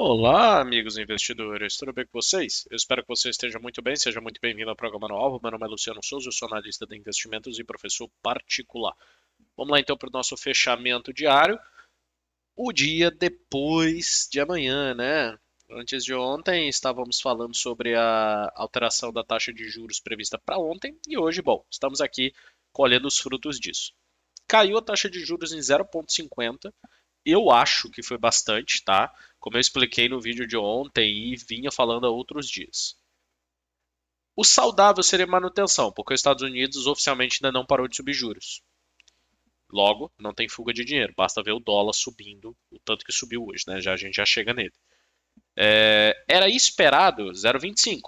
Olá, amigos investidores, tudo bem com vocês? Eu espero que você esteja muito bem, seja muito bem-vindo ao programa No Alvo. Meu nome é Luciano Souza, eu sou analista de investimentos e professor particular. Vamos lá então para o nosso fechamento diário. O dia depois de amanhã, né? Antes de ontem estávamos falando sobre a alteração da taxa de juros prevista para ontem e hoje, bom, estamos aqui colhendo os frutos disso. Caiu a taxa de juros em 0,50 eu acho que foi bastante, tá? Como eu expliquei no vídeo de ontem e vinha falando há outros dias. O saudável seria manutenção, porque os Estados Unidos oficialmente ainda não parou de subir juros. Logo, não tem fuga de dinheiro, basta ver o dólar subindo o tanto que subiu hoje, né? Já, a gente já chega nele. É, era esperado 0,25,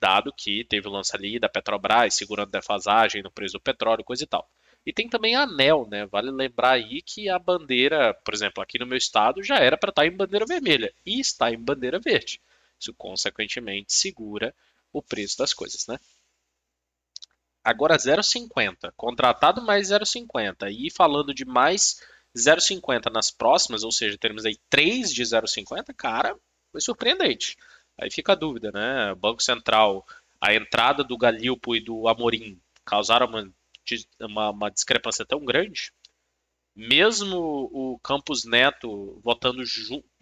dado que teve o lance ali da Petrobras segurando defasagem no preço do petróleo, coisa e tal. E tem também anel, né? Vale lembrar aí que a bandeira, por exemplo, aqui no meu estado já era para estar tá em bandeira vermelha e está em bandeira verde. Isso consequentemente segura o preço das coisas, né? Agora 0,50, contratado mais 0,50 e falando de mais 0,50 nas próximas, ou seja, teremos aí 3 de 0,50, cara, foi surpreendente. Aí fica a dúvida, né? Banco Central, a entrada do Galilpo e do Amorim causaram uma uma, uma discrepância tão grande, mesmo o Campos Neto votando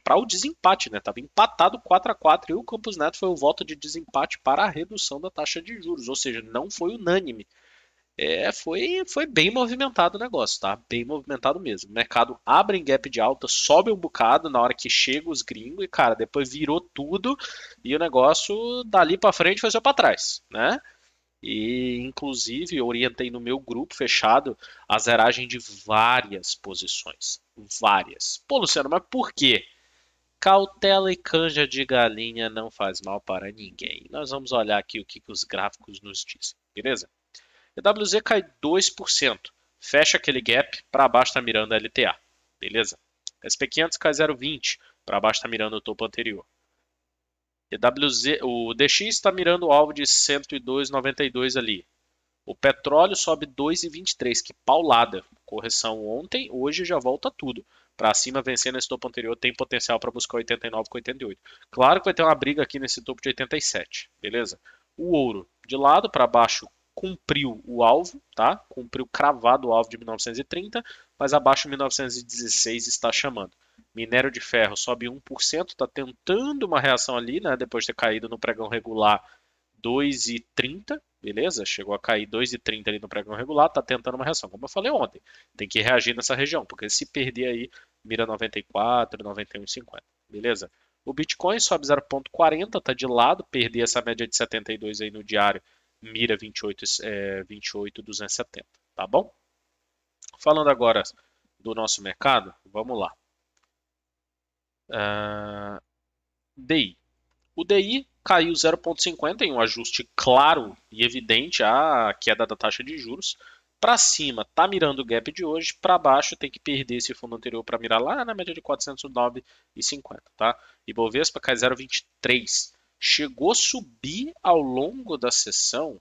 para o desempate, né? Tava empatado 4 a 4 e o Campos Neto foi o voto de desempate para a redução da taxa de juros, ou seja, não foi unânime. É, foi, foi bem movimentado o negócio, tá? Bem movimentado mesmo. O mercado abre em gap de alta, sobe um bocado na hora que chega os gringos e, cara, depois virou tudo e o negócio dali para frente foi só para trás, né? E, inclusive, orientei no meu grupo fechado a zeragem de várias posições. Várias. Pô, Luciano, mas por quê? Cautela e canja de galinha não faz mal para ninguém. Nós vamos olhar aqui o que, que os gráficos nos dizem, beleza? EWZ cai 2%. Fecha aquele gap, para baixo está mirando a LTA, beleza? SP500 cai 0,20, para baixo está mirando o topo anterior. EWZ, o DX está mirando o alvo de 102,92 ali. O petróleo sobe 2,23, que paulada. Correção ontem, hoje já volta tudo. Para cima, vencendo esse topo anterior, tem potencial para buscar 89,88. Claro que vai ter uma briga aqui nesse topo de 87, beleza? O ouro de lado para baixo cumpriu o alvo, tá? Cumpriu cravado o alvo de 1930, mas abaixo 1916 está chamando. Minério de ferro sobe 1%, está tentando uma reação ali, né? Depois de ter caído no pregão regular 2,30, beleza? Chegou a cair 2,30 ali no pregão regular, está tentando uma reação. Como eu falei ontem, tem que reagir nessa região, porque se perder aí, mira 94, 91,50, beleza? O Bitcoin sobe 0,40, está de lado, perder essa média de 72 aí no diário, mira 28, é, 28,270, tá bom? Falando agora do nosso mercado, vamos lá. Ah, DI. O DI caiu 0,50 em um ajuste claro e evidente à queda da taxa de juros. Para cima, tá mirando o gap de hoje, para baixo tem que perder esse fundo anterior para mirar lá na média de 409,50, tá? E cai 0,23. Chegou a subir ao longo da sessão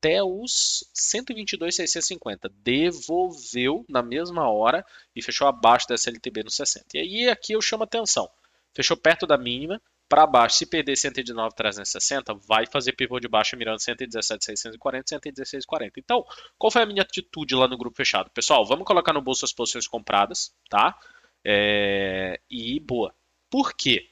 até os 122,650. Devolveu na mesma hora e fechou abaixo da SLTB no 60. E aí aqui eu chamo atenção. Fechou perto da mínima, para baixo. Se perder 119,360, vai fazer pivô de baixa mirando 117,640, 116,40. Então, qual foi a minha atitude lá no grupo fechado? Pessoal, vamos colocar no bolso as posições compradas, tá? É... E boa. Por quê?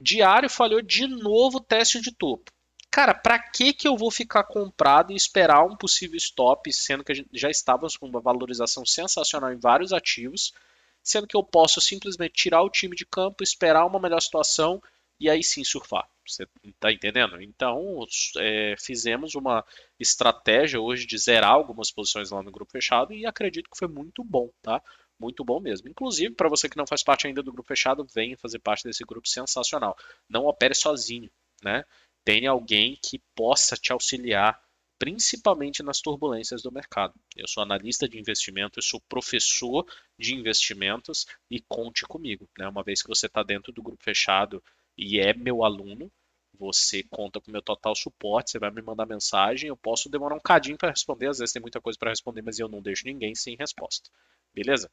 Diário falhou de novo o teste de topo cara, para que que eu vou ficar comprado e esperar um possível stop, sendo que a gente já estávamos com uma valorização sensacional em vários ativos, sendo que eu posso simplesmente tirar o time de campo, esperar uma melhor situação e aí sim surfar. Você está entendendo? Então, é, fizemos uma estratégia hoje de zerar algumas posições lá no grupo fechado e acredito que foi muito bom, tá? muito bom mesmo. Inclusive, para você que não faz parte ainda do grupo fechado, venha fazer parte desse grupo sensacional. Não opere sozinho, né? tenha alguém que possa te auxiliar, principalmente nas turbulências do mercado. Eu sou analista de investimento, eu sou professor de investimentos e conte comigo. Né? Uma vez que você está dentro do grupo fechado e é meu aluno, você conta com o meu total suporte, você vai me mandar mensagem, eu posso demorar um cadinho para responder, às vezes tem muita coisa para responder, mas eu não deixo ninguém sem resposta. Beleza?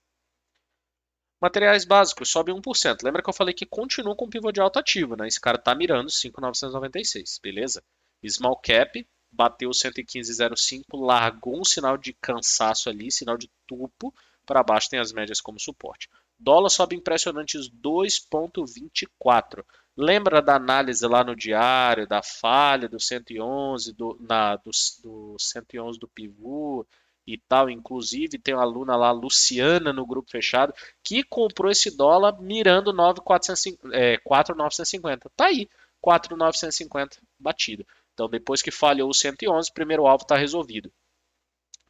Materiais básicos sobe 1%. Lembra que eu falei que continua com o pivô de alta ativo, né? Esse cara tá mirando 5,996, beleza? Small cap bateu 115,05, largou um sinal de cansaço ali, sinal de topo. Para baixo tem as médias como suporte. Dólar sobe impressionantes 2,24. Lembra da análise lá no diário, da falha do 111, do, na, do, do 111 do pivô, e tal. Inclusive, tem uma aluna lá, Luciana, no grupo fechado, que comprou esse dólar mirando 4,950. É, tá aí, 4,950 batido. Então, depois que falhou o 111, o primeiro alvo está resolvido.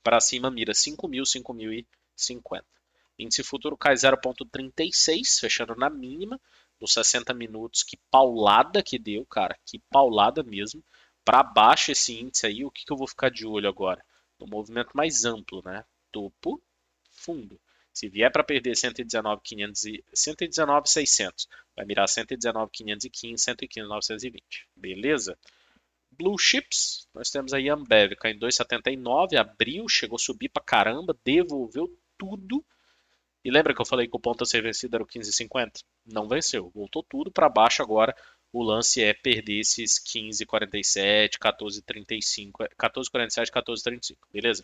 Para cima, mira 5.000, 5.050. Índice futuro cai 0,36, fechando na mínima, nos 60 minutos. Que paulada que deu, cara, que paulada mesmo. Para baixo esse índice aí, o que, que eu vou ficar de olho agora? do movimento mais amplo, né? Topo, fundo. Se vier para perder 119,600, 119, 600, vai mirar 119,515, 115,920. Beleza? Blue Chips, nós temos aí Ambev, caiu em 2,79, abriu, chegou a subir para caramba, devolveu tudo. E lembra que eu falei que o ponto a ser vencido era o 15,50? Não venceu, voltou tudo para baixo agora, o lance é perder esses 15,47, 14,35, 14,47, 14,35, beleza?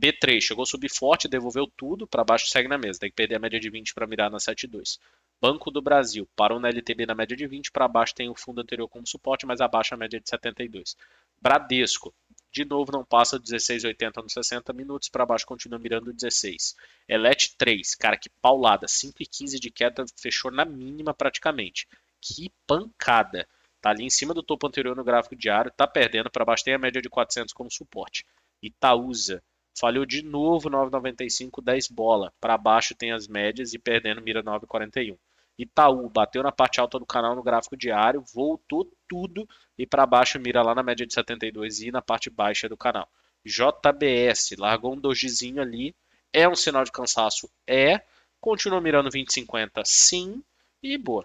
B3, chegou a subir forte, devolveu tudo, para baixo segue na mesa, tem que perder a média de 20 para mirar na 7,2. Banco do Brasil, parou na LTB na média de 20, para baixo tem o fundo anterior como suporte, mas abaixo a média de 72. Bradesco, de novo não passa 16,80 nos 60 minutos, para baixo continua mirando 16. Elet 3, cara, que paulada, 5,15 de queda, fechou na mínima praticamente que pancada. Tá ali em cima do topo anterior no gráfico diário, tá perdendo para baixo, tem a média de 400 como suporte. Itaúsa falhou de novo 9,95, 10 bola. Para baixo tem as médias e perdendo mira 9,41. Itaú bateu na parte alta do canal no gráfico diário, voltou tudo e para baixo mira lá na média de 72 e na parte baixa do canal. JBS largou um dojizinho ali, é um sinal de cansaço? É. Continua mirando 20,50? Sim. E boa.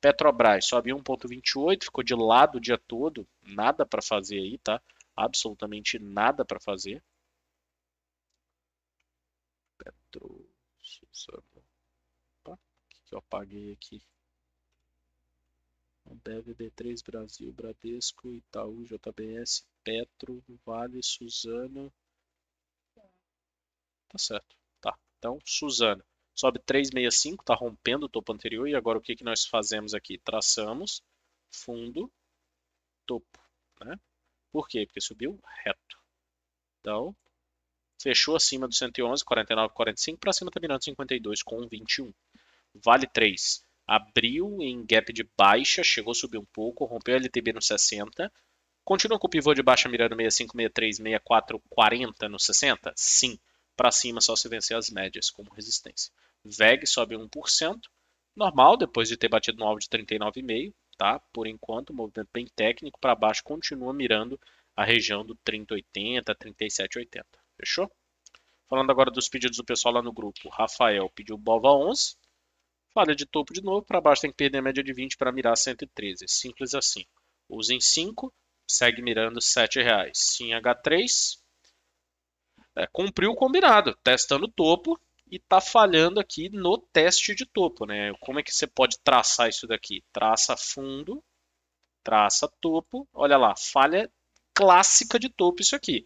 Petrobras sobe 1,28, ficou de lado o dia todo, nada para fazer aí, tá? Absolutamente nada para fazer. Petro... Opa, o que, eu apaguei aqui? Ambev, B3, Brasil, Bradesco, Itaú, JBS, Petro, Vale, Suzano. Tá certo. Tá. Então, Suzano sobe 365, está rompendo o topo anterior, e agora o que, que nós fazemos aqui? Traçamos fundo, topo. Né? Por quê? Porque subiu reto. Então, fechou acima do 111, 49,45, para cima terminando tá 52 com 21. Vale 3. Abriu em gap de baixa, chegou a subir um pouco, rompeu a LTB no 60. Continua com o pivô de baixa mirando 65, 63, 64, 40 no 60? Sim. Para cima só se vencer as médias como resistência. VEG sobe 1%, normal, depois de ter batido no alvo de 39,5%, tá? Por enquanto, movimento bem técnico para baixo continua mirando a região do 30,80, 37,80. Fechou? Falando agora dos pedidos do pessoal lá no grupo. Rafael pediu Bova 11. Falha de topo de novo. Para baixo tem que perder a média de 20 para mirar 113. Simples assim. Usem 5. Segue mirando 7 reais. Sim, H3. É, cumpriu o combinado. Testando o topo e está falhando aqui no teste de topo, né? Como é que você pode traçar isso daqui? Traça fundo, traça topo, olha lá, falha clássica de topo isso aqui.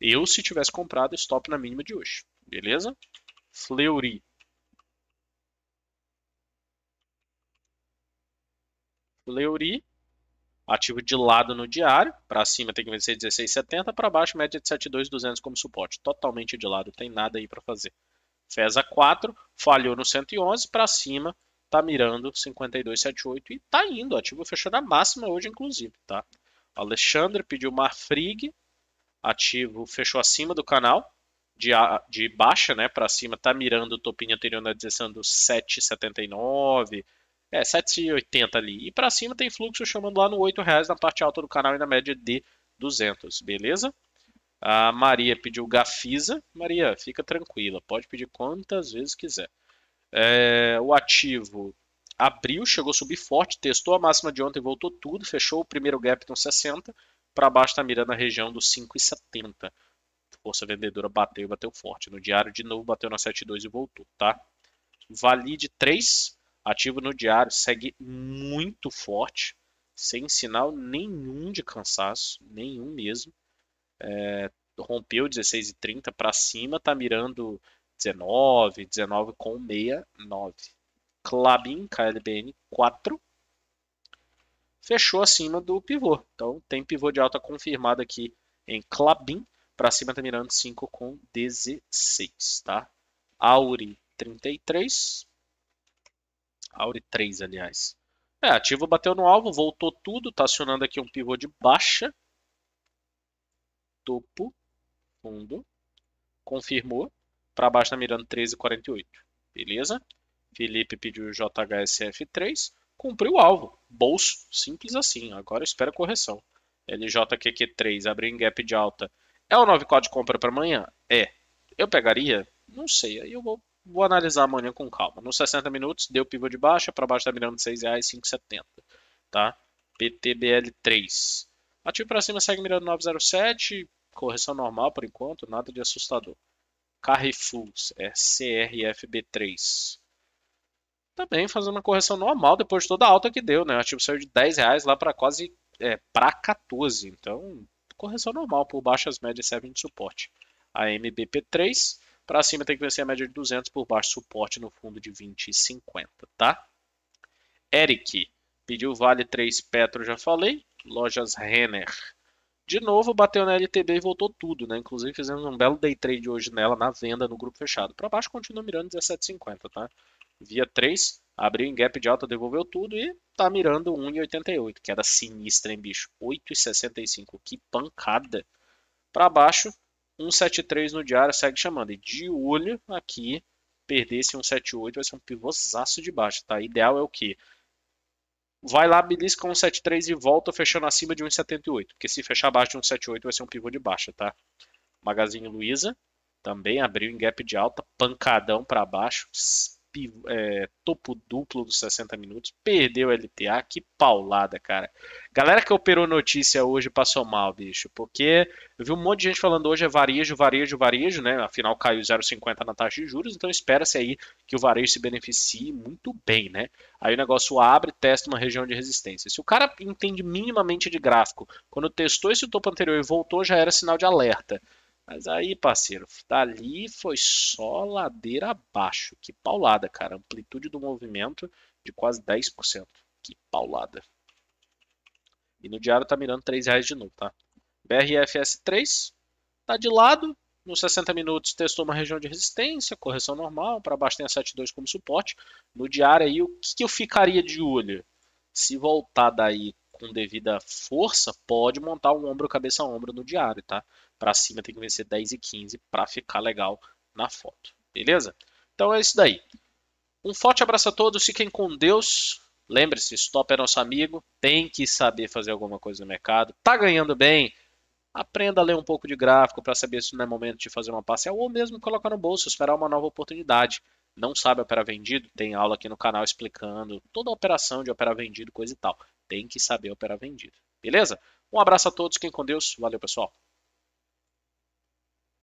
Eu, se tivesse comprado, stop na mínima de hoje, beleza? Fleury. Fleury, ativo de lado no diário, para cima tem que vencer 16,70, para baixo média de 7,2, como suporte. Totalmente de lado, tem nada aí para fazer. Fez a 4, falhou no 111, para cima, está mirando 5278 e está indo. ativo fechou na máxima hoje, inclusive, tá? Alexandre pediu uma frig, ativo fechou acima do canal, de, de baixa, né, para cima, está mirando o topinho anterior na direção do 7,79, é, 7,80 ali. E para cima tem fluxo chamando lá no R$ reais na parte alta do canal e na média de 200, beleza? A Maria pediu Gafisa. Maria, fica tranquila, pode pedir quantas vezes quiser. É, o ativo abriu, chegou a subir forte, testou a máxima de ontem, voltou tudo, fechou o primeiro gap no 60, para baixo está mirando a região dos 5,70. Força vendedora bateu e bateu forte. No diário, de novo, bateu na 7,2 e voltou, tá? Valide 3, ativo no diário, segue muito forte, sem sinal nenhum de cansaço, nenhum mesmo é, rompeu 16,30 para cima, tá mirando 19, 19 com 69. Clabin, KLBN 4, fechou acima do pivô. Então tem pivô de alta confirmado aqui em Clabin, para cima tá mirando 5 com 16, tá? Auri 33, Auri 3, aliás. É, ativo bateu no alvo, voltou tudo, tá acionando aqui um pivô de baixa topo, fundo, confirmou, para baixo está mirando 13,48, beleza? Felipe pediu JHSF3, cumpriu o alvo, bolso, simples assim, agora espera correção. LJQQ3 abriu em gap de alta, é o 9,4 de compra para amanhã? É. Eu pegaria? Não sei, aí eu vou, vou analisar amanhã com calma. Nos 60 minutos, deu pivô de baixa, para baixo está mirando R$ 6,570, tá? PTBL3. Ativo para cima segue mirando 907, correção normal por enquanto, nada de assustador. Carrefour é CRFB3. Também tá fazendo uma correção normal depois de toda a alta que deu, né? O ativo saiu de 10 reais lá para quase é, para 14, então correção normal por baixas médias servem de suporte. A MBP3 para cima tem que vencer a média de 200 por baixo suporte no fundo de 20 e 50, tá? Eric pediu Vale 3 Petro, já falei. Lojas Renner de novo, bateu na LTB e voltou tudo, né? Inclusive fizemos um belo day trade hoje nela, na venda, no grupo fechado. Para baixo continua mirando 17,50, tá? Via 3, abriu em gap de alta, devolveu tudo e tá mirando 1,88. Queda sinistra, hein, bicho? 8,65. Que pancada. Para baixo, 1,73 no diário, segue chamando. E de olho aqui, perder esse 1,78 vai ser um pivôzaço de baixo, tá? Ideal é o quê? vai lá, belisca 173 e volta fechando acima de 178. Porque se fechar abaixo de 178 vai ser um pivô de baixa, tá? Magazine Luiza também abriu em gap de alta, pancadão para baixo, é, topo duplo dos 60 minutos, perdeu o LTA, que paulada, cara. Galera que operou notícia hoje passou mal, bicho, porque eu vi um monte de gente falando hoje é varejo, varejo, varejo, né? Afinal caiu 0,50 na taxa de juros, então espera-se aí que o varejo se beneficie muito bem, né? Aí o negócio abre, testa uma região de resistência. Se o cara entende minimamente de gráfico, quando testou esse topo anterior e voltou, já era sinal de alerta. Mas aí, parceiro, dali tá foi só ladeira abaixo. Que paulada, cara. Amplitude do movimento de quase 10%. Que paulada. E no diário tá mirando 3 reais de novo, tá? BRFS3 tá de lado. Nos 60 minutos testou uma região de resistência, correção normal. Para baixo tem a 72 como suporte. No diário aí, o que, que eu ficaria de olho? Se voltar daí com devida força, pode montar um ombro cabeça a ombro no diário, tá? Para cima tem que vencer 10 e 15 para ficar legal na foto, beleza? Então é isso daí. Um forte abraço a todos, fiquem com Deus. Lembre-se, Stop é nosso amigo, tem que saber fazer alguma coisa no mercado, tá ganhando bem, aprenda a ler um pouco de gráfico para saber se não é momento de fazer uma parcial ou mesmo colocar no bolso, esperar uma nova oportunidade. Não sabe operar vendido? Tem aula aqui no canal explicando toda a operação de operar vendido, coisa e tal tem que saber operar vendido. Beleza? Um abraço a todos, fiquem com Deus. Valeu, pessoal.